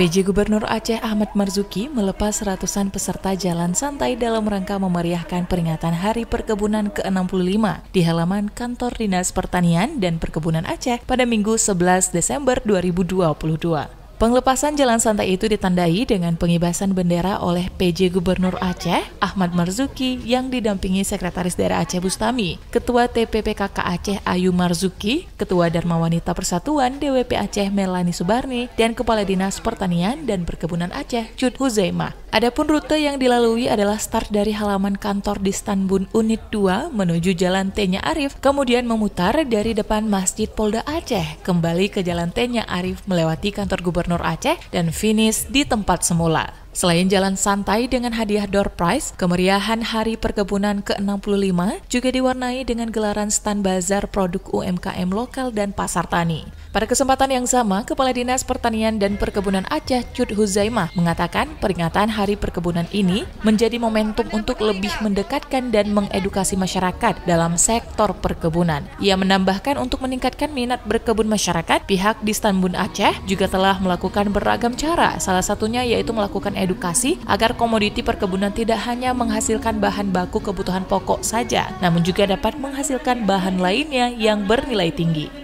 PJ Gubernur Aceh Ahmad Marzuki melepas ratusan peserta jalan santai dalam rangka memeriahkan peringatan Hari Perkebunan ke-65 di halaman Kantor Dinas Pertanian dan Perkebunan Aceh pada Minggu 11 Desember 2022. Penglepasan jalan santai itu ditandai dengan pengibasan bendera oleh PJ Gubernur Aceh, Ahmad Marzuki, yang didampingi Sekretaris Daerah Aceh Bustami, Ketua TPPKK Aceh Ayu Marzuki, Ketua Dharma Wanita Persatuan DWP Aceh Melani Subarni, dan Kepala Dinas Pertanian dan Perkebunan Aceh Cud Huzaima. Adapun rute yang dilalui adalah start dari halaman kantor di Stanbun Unit 2 menuju Jalan Tenya Arif, kemudian memutar dari depan Masjid Polda Aceh, kembali ke Jalan Tenya Arif melewati kantor gubernur Nur Aceh dan finish di tempat semula. Selain jalan santai dengan hadiah door prize, kemeriahan Hari Perkebunan ke-65 juga diwarnai dengan gelaran stand bazar produk UMKM lokal dan pasar tani. Pada kesempatan yang sama, Kepala Dinas Pertanian dan Perkebunan Aceh Cud Huzaimah mengatakan peringatan Hari Perkebunan ini menjadi momentum untuk lebih mendekatkan dan mengedukasi masyarakat dalam sektor perkebunan. Ia menambahkan untuk meningkatkan minat berkebun masyarakat, pihak di Stanbun Aceh juga telah melakukan beragam cara, salah satunya yaitu melakukan edukasi agar komoditi perkebunan tidak hanya menghasilkan bahan baku kebutuhan pokok saja, namun juga dapat menghasilkan bahan lainnya yang bernilai tinggi.